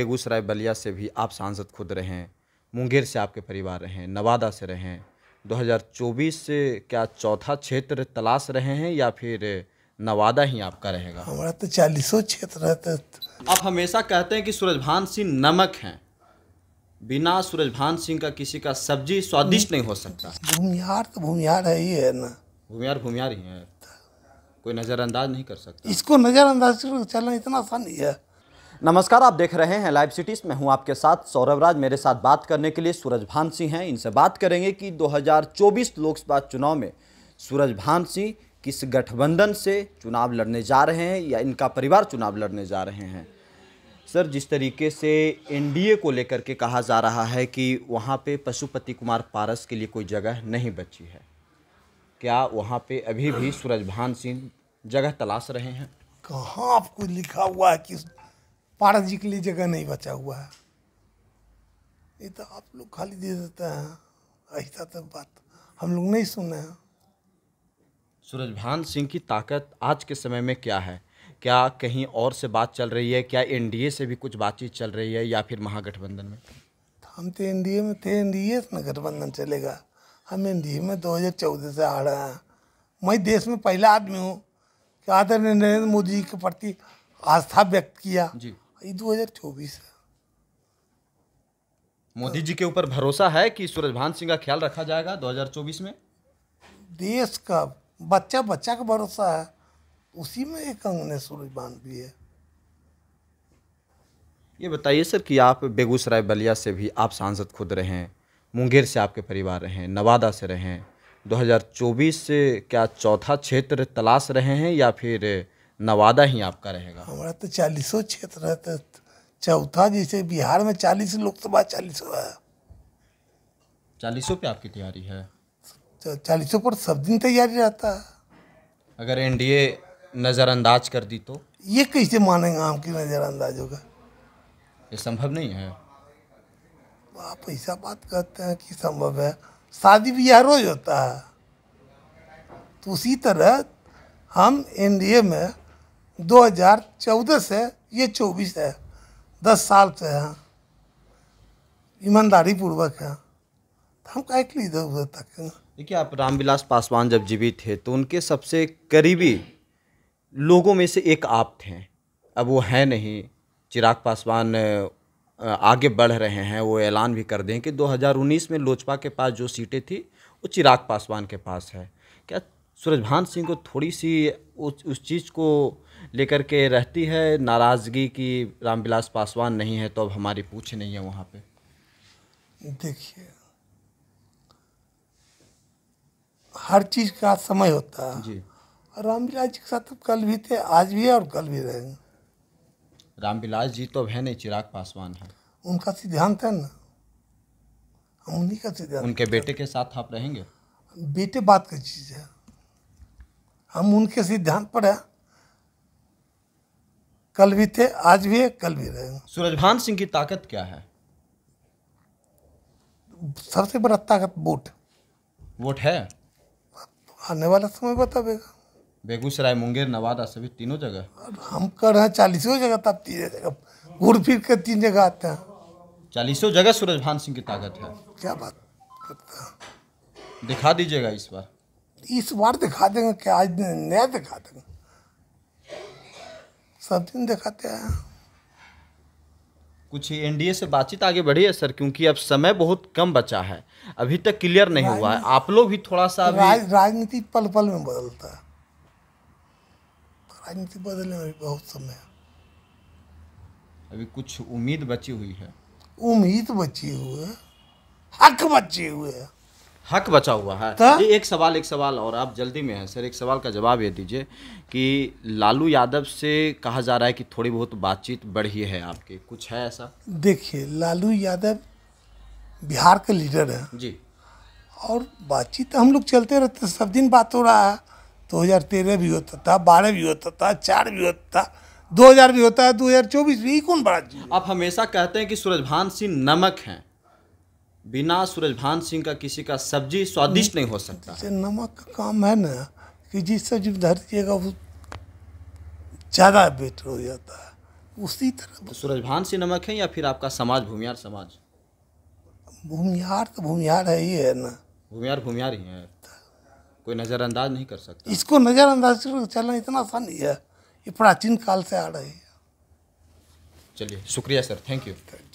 बेगूसराय बलिया से भी आप सांसद खुद रहे हैं मुंगेर से आपके परिवार रहे हैं नवादा से रहे हैं 2024 से क्या चौथा क्षेत्र तलाश रहे हैं या फिर नवादा ही आपका रहेगा हमारा तो चालीसों क्षेत्र रहता तो आप हमेशा कहते हैं कि सूरजभान सिंह नमक हैं बिना सूरजभान सिंह का किसी का सब्जी स्वादिष्ट नहीं हो सकता भूमियार तो भूमियार है ही है ना भूमियार भूमियार ही है कोई नज़रअंदाज नहीं कर सकता इसको नज़रअंदाज चलना इतना आसान नहीं है नमस्कार आप देख रहे हैं लाइव सिटीज़ मैं हूं आपके साथ सौरभ राज मेरे साथ बात करने के लिए सूरज भान सिंह हैं इनसे बात करेंगे कि 2024 लोकसभा चुनाव में सूरज भान सिंह किस गठबंधन से चुनाव लड़ने जा रहे हैं या इनका परिवार चुनाव लड़ने जा रहे हैं सर जिस तरीके से एनडीए को लेकर के कहा जा रहा है कि वहाँ पे पशुपति कुमार पारस के लिए कोई जगह नहीं बची है क्या वहाँ पे अभी भी सूरज भान सिंह जगह तलाश रहे हैं कहाँ आपको लिखा हुआ है कि पारस जी के लिए जगह नहीं बचा हुआ है ये तो आप लोग खाली दे देते हैं ऐसा तो बात हम लोग नहीं सुने हैं सूरजभान सिंह की ताकत आज के समय में क्या है क्या कहीं और से बात चल रही है क्या एनडीए से भी कुछ बातचीत चल रही है या फिर महागठबंधन में हम तो एनडीए में थे एनडीए में गठबंधन चलेगा हम एनडीए में 2014 से आ रहे हैं मैं देश में पहला आदमी हूँ कि आदरणीय नरेंद्र मोदी जी के प्रति आस्था व्यक्त किया जी 2024 मोदी जी के ऊपर भरोसा है कि सूरजभान सिंह का ख्याल रखा जाएगा 2024 में देश का बच्चा बच्चा का भरोसा है उसी में एक अंग ने सूरजभान भी है ये बताइए सर कि आप बेगूसराय बलिया से भी आप सांसद खुद रहे हैं मुंगेर से आपके परिवार रहे हैं नवादा से रहे हैं 2024 से क्या चौथा क्षेत्र तलाश रहे हैं या फिर नवादा ही आपका रहेगा हमारा तो चालीसों क्षेत्र है तो चौथा जैसे बिहार में चालीस लोकसभा चालीसों है चालीसों पे आपकी तैयारी है तो चालीसों पर सब दिन तैयारी रहता है अगर एनडीए नज़रअंदाज कर दी तो ये कैसे मानेंगे आपकी नज़रअंदाज होगा ये संभव नहीं है आप ऐसा बात करते हैं कि संभव है शादी ब्याह रोज होता है तो उसी तरह हम एनडीए में 2014 से ये 24 है दस साल से है ईमानदारी पूर्वक है हम कैकली इधर उधर तक देखिए आप रामविलास पासवान जब जीवित थे तो उनके सबसे करीबी लोगों में से एक आप थे अब वो है नहीं चिराग पासवान आगे बढ़ रहे हैं वो ऐलान भी कर दें कि 2019 में लोजपा के पास जो सीटें थी वो चिराग पासवान के पास है क्या सूरजभान सिंह को थोड़ी सी उस उस चीज़ को लेकर के रहती है नाराज़गी कि रामविलास पासवान नहीं है तो अब हमारी पूछ नहीं है वहाँ पे देखिए हर चीज़ का समय होता है जी रामविलास जी के साथ कल भी थे आज भी है और कल भी रहेंगे रामविलास जी तो अब है नहीं चिराग पासवान है उनका सिद्धांत है ना हम उन्हीं का सिद्धांत उनके बेटे के साथ आप रहेंगे बेटे बात का चीज़ है हम उनके सिद्धांत पर हैं कल भी थे आज भी है कल भी रहेंगे सूरजभान सिंह की ताकत क्या है सबसे बड़ा ताकत वोट वोट है आने वाला समय बताएगा बेगूसराय मुंगेर नवादा सभी तीनों जगह हम कर रहे हैं चालीसों जगह तब तीन जगह घूर फिर के तीन जगह आते हैं चालीसों जगह सूरजभान सिंह की ताकत है क्या बात करता दिखा दीजिएगा इस बार इस बार दिखा देंगे कि आज नया दिखा देंगे सब दिन दिखाते हैं कुछ एनडीए से बातचीत आगे बढ़ी है सर क्योंकि अब समय बहुत कम बचा है अभी तक क्लियर नहीं हुआ है आप लोग भी थोड़ा सा राज, राजनीति पल पल में बदलता है राजनीति बदलने में बहुत समय अभी कुछ उम्मीद बची हुई है उम्मीद बची हुई है हक बचे हुए हैं हक बचा हुआ है ता? एक सवाल एक सवाल और आप जल्दी में हैं सर एक सवाल का जवाब ये दीजिए कि लालू यादव से कहा जा रहा है कि थोड़ी बहुत बातचीत बढ़ी है आपके कुछ है ऐसा देखिए लालू यादव बिहार के लीडर है जी और बातचीत तो हम लोग चलते रहते सब दिन बात हो रहा है दो हज़ार तेरह भी होता था बारह भी होता था चार भी होता था दो हज़ार भी होता है दो हज़ार चौबीस भी कौन बड़ा आप हमेशा कहते हैं कि सूरजभान सिंह नमक हैं बिना सूरजभान सिंह का किसी का सब्जी स्वादिष्ट नहीं हो सकता है। नमक का काम है ना कि जिस सब्जी धरतीगा वो ज़्यादा बेटर हो जाता है उसी तरह तो सूरजभान सिंह नमक है या फिर आपका समाज भूमियार समाज भूमियार तो भूमियार है ही है ना भूमियार भूमियार ही है कोई नज़रअंदाज नहीं कर सकता इसको नज़रअंदाज चलना इतना आसान नहीं है ये प्राचीन काल से आ रही है चलिए शुक्रिया सर थैंक यू